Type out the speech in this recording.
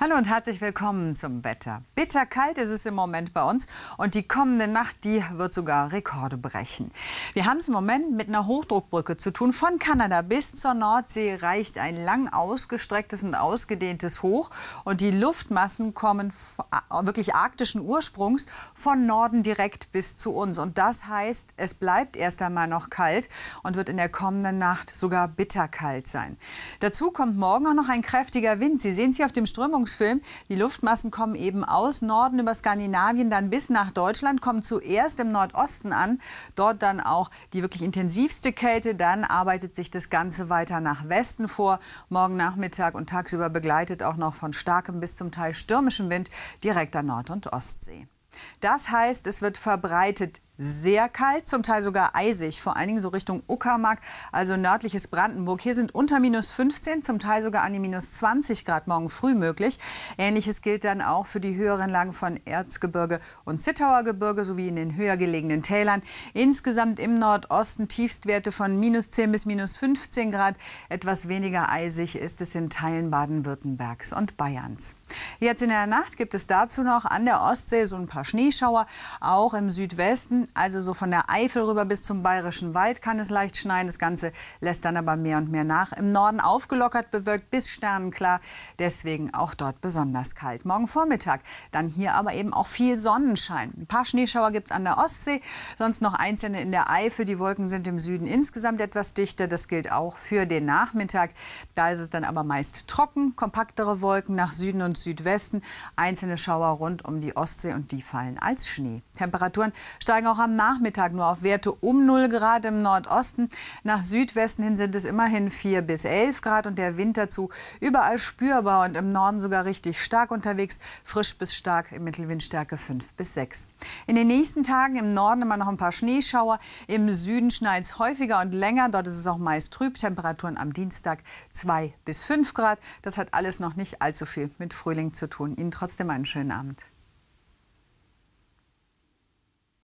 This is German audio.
Hallo und herzlich willkommen zum Wetter. Bitterkalt ist es im Moment bei uns und die kommende Nacht, die wird sogar Rekorde brechen. Wir haben es im Moment mit einer Hochdruckbrücke zu tun. Von Kanada bis zur Nordsee reicht ein lang ausgestrecktes und ausgedehntes Hoch und die Luftmassen kommen wirklich arktischen Ursprungs von Norden direkt bis zu uns. Und das heißt, es bleibt erst einmal noch kalt und wird in der kommenden Nacht sogar bitterkalt sein. Dazu kommt morgen auch noch ein kräftiger Wind. Sie sehen es hier auf dem Strömungs Untersuchungsfilm. Die Luftmassen kommen eben aus Norden über Skandinavien dann bis nach Deutschland, kommen zuerst im Nordosten an, dort dann auch die wirklich intensivste Kälte, dann arbeitet sich das Ganze weiter nach Westen vor. Morgen Nachmittag und tagsüber begleitet auch noch von starkem bis zum Teil stürmischem Wind direkt an Nord- und Ostsee. Das heißt, es wird verbreitet sehr kalt, zum Teil sogar eisig, vor allen Dingen so Richtung Uckermark, also nördliches Brandenburg. Hier sind unter minus 15, zum Teil sogar an die minus 20 Grad morgen früh möglich. Ähnliches gilt dann auch für die höheren Lagen von Erzgebirge und Zittauer Gebirge sowie in den höher gelegenen Tälern. Insgesamt im Nordosten Tiefstwerte von minus 10 bis minus 15 Grad. Etwas weniger eisig ist es in Teilen Baden-Württembergs und Bayerns. Jetzt in der Nacht gibt es dazu noch an der Ostsee so ein paar Schneeschauer, auch im Südwesten, also so von der Eifel rüber bis zum Bayerischen Wald kann es leicht schneien. Das Ganze lässt dann aber mehr und mehr nach. Im Norden aufgelockert, bewölkt bis sternenklar, deswegen auch dort besonders kalt. Morgen Vormittag dann hier aber eben auch viel Sonnenschein. Ein paar Schneeschauer gibt es an der Ostsee, sonst noch einzelne in der Eifel. Die Wolken sind im Süden insgesamt etwas dichter. Das gilt auch für den Nachmittag. Da ist es dann aber meist trocken, kompaktere Wolken nach Süden und Süden Südwesten, einzelne Schauer rund um die Ostsee und die fallen als Schnee. Temperaturen steigen auch am Nachmittag nur auf Werte um 0 Grad im Nordosten. Nach Südwesten hin sind es immerhin 4 bis 11 Grad und der Wind dazu überall spürbar und im Norden sogar richtig stark unterwegs, frisch bis stark im Mittelwindstärke 5 bis 6. In den nächsten Tagen im Norden immer noch ein paar Schneeschauer, im Süden schneit es häufiger und länger, dort ist es auch meist trüb, Temperaturen am Dienstag 2 bis 5 Grad. Das hat alles noch nicht allzu viel mit Frühling zu tun. Ihnen trotzdem einen schönen Abend.